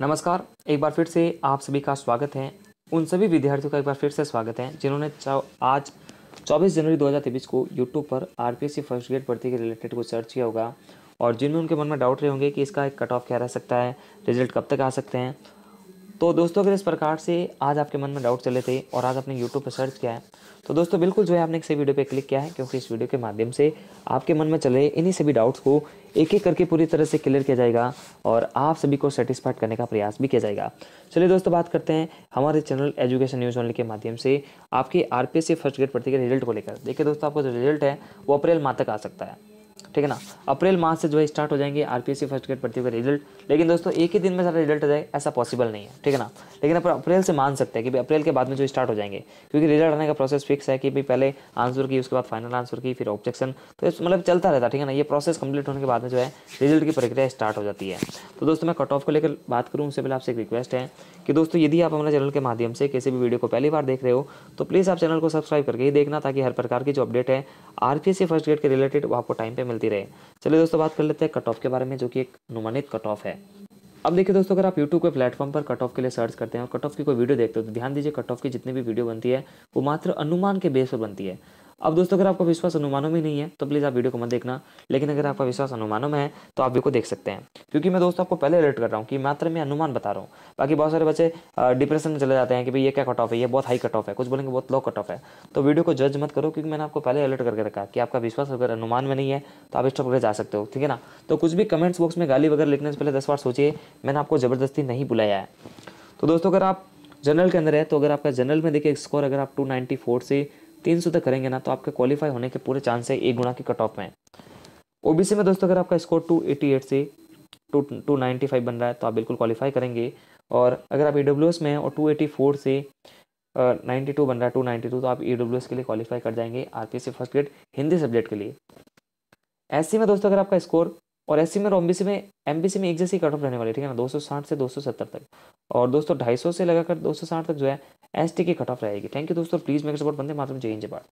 नमस्कार एक बार फिर से आप सभी का स्वागत है उन सभी विद्यार्थियों का एक बार फिर से स्वागत है जिन्होंने आज 24 जनवरी 2023 को यूट्यूब पर आर फर्स्ट ग्रेड भर्ती के रिलेटेड को सर्च किया होगा और जिनमें उनके मन में डाउट रहे होंगे कि इसका एक कट ऑफ क्या रह सकता है रिजल्ट कब तक आ सकते हैं तो दोस्तों अगर इस प्रकार से आज आपके मन में डाउट चले थे और आज आपने यूट्यूब पर सर्च किया है तो दोस्तों बिल्कुल जो है आपने सही वीडियो पे क्लिक किया है क्योंकि इस वीडियो के माध्यम से आपके मन में चले इन्हीं सभी डाउट्स को एक एक करके पूरी तरह से क्लियर किया जाएगा और आप सभी को सेटिस्फाइड करने का प्रयास भी किया जाएगा चलिए दोस्तों बात करते हैं हमारे चैनल एजुकेशन न्यूज़ ऑनली के माध्यम से आपके आर सी फर्स्ट ग्रेड पढ़ती के रिजल्ट को लेकर देखिए दोस्तों आपका जो रिजल्ट है वो अप्रैल माह तक आ सकता है ठीक है ना अप्रैल माह से जो है स्टार्ट हो जाएंगे आर फर्स्ट ग्रेड भर्ती का रिजल्ट लेकिन दोस्तों एक ही दिन में सारा रिजल्ट आ जाए ऐसा पॉसिबल नहीं है ठीक है ना लेकिन अपन अप्रैल से मान सकते हैं कि अप्रैल के बाद में जो स्टार्ट हो जाएंगे क्योंकि रिजल्ट आने का प्रोसेस फिक्स है कि भाई पहले आंसर की उसके बाद फाइनल आंसर की फिर ऑब्जेक्शन तो मतलब चलता रहता ठीक है ना ये प्रोसेस कंप्लीट होने के बाद में जो है रिजल्ट की प्रक्रिया स्टार्ट हो जाती है तो दोस्तों मैं कट ऑफ को लेकर बात करूँ उससे पहले आपसे एक रिक्वेस्ट है कि दोस्तों यदि आप हमारे चैनल के माध्यम से किसी भी वीडियो को पहली बार देख रहे हो तो प्लीज़ आप चैनल को सब्सक्राइब करके ही देखना ताकि हर प्रकार की जो अपडेट है आर फर्स्ट ग्रेड के रिलेटेड वो आपको टाइम पर मिलती होती रहे चलिए दोस्तों बात कर लेते हैं कट ऑफ के बारे में जो कि एक अनुमानित कट ऑफ है अब देखिए दोस्तों अगर आप YouTube के प्लेटफॉर्म पर कट ऑफ के लिए सर्च करते हैं और कट ऑफ की कोई वीडियो देखते हो तो ध्यान दीजिए कट ऑफ की जितनी भी वीडियो बनती है वो मात्र अनुमान के बेस पर बनती है अब दोस्तों अगर आपका विश्वास अनुमानों में नहीं है तो प्लीज़ आप वीडियो को मत देखना लेकिन अगर आपका विश्वास अनुमानों में है तो आप को देख सकते हैं क्योंकि मैं दोस्तों आपको पहले अलर्ट कर रहा हूँ कि मात्र मैं अनुमान बता रहा हूँ बाकी बहुत सारे बच्चे डिप्रेशन में चले जाते हैं कि भाई ये क्या कट ऑफ है ये बहुत हाई कट ऑफ है कुछ बोलेंगे बहुत लो कट ऑफ है तो वीडियो को जज मत करो क्योंकि मैंने आपको पहले अलर्ट करके रखा कि आपका विश्वास अगर अनुमान में नहीं है तो आप स्टॉप करके जा सकते हो ठीक है ना तो कुछ भी कमेंट्स बॉक्स में गाली वगैरह लिखने से पहले दस बार सोचिए मैंने आपको ज़बरदस्ती नहीं बुलाया है तो दोस्तों अगर आप जनरल के अंदर है तो अगर आपका जनरल में देखिए स्कोर अगर आप 294 से तीन सौ तक करेंगे ना तो आपके क्वालिफाई होने के पूरे चांस है एक गुणा के कट ऑफ में सी में दोस्तों अगर आपका स्कोर टू एटी एट से टू टू नाइन्टी फाइव बन रहा है तो आप बिल्कुल क्वालिफाई करेंगे और अगर आप ई में और टू एटी फोर से नाइन्टी टू बन रहा है टू नाइन्टी टू तो आप ई डब्ल्यू एस के लिए क्वालिफाई कर जाएंगे R P C first grade Hindi subject के लिए एस सी में दोस्तों अगर आपका स्कोर और एस सी में और एम बी सी में एम बी सी में एक जैसी कट ऑफ रहने वाली है ठीक है ना दो सौ साठ से दो सौ सत्तर तक और दोस्तों ढाई सौ से लगाकर दो सौ साठ तक जो है एस टी की कट ऑफ रहेगी थैंक यू दोस्तों प्लीज़ मेरे सपोर्ट बंदे मात्र जय हिंद जय भारत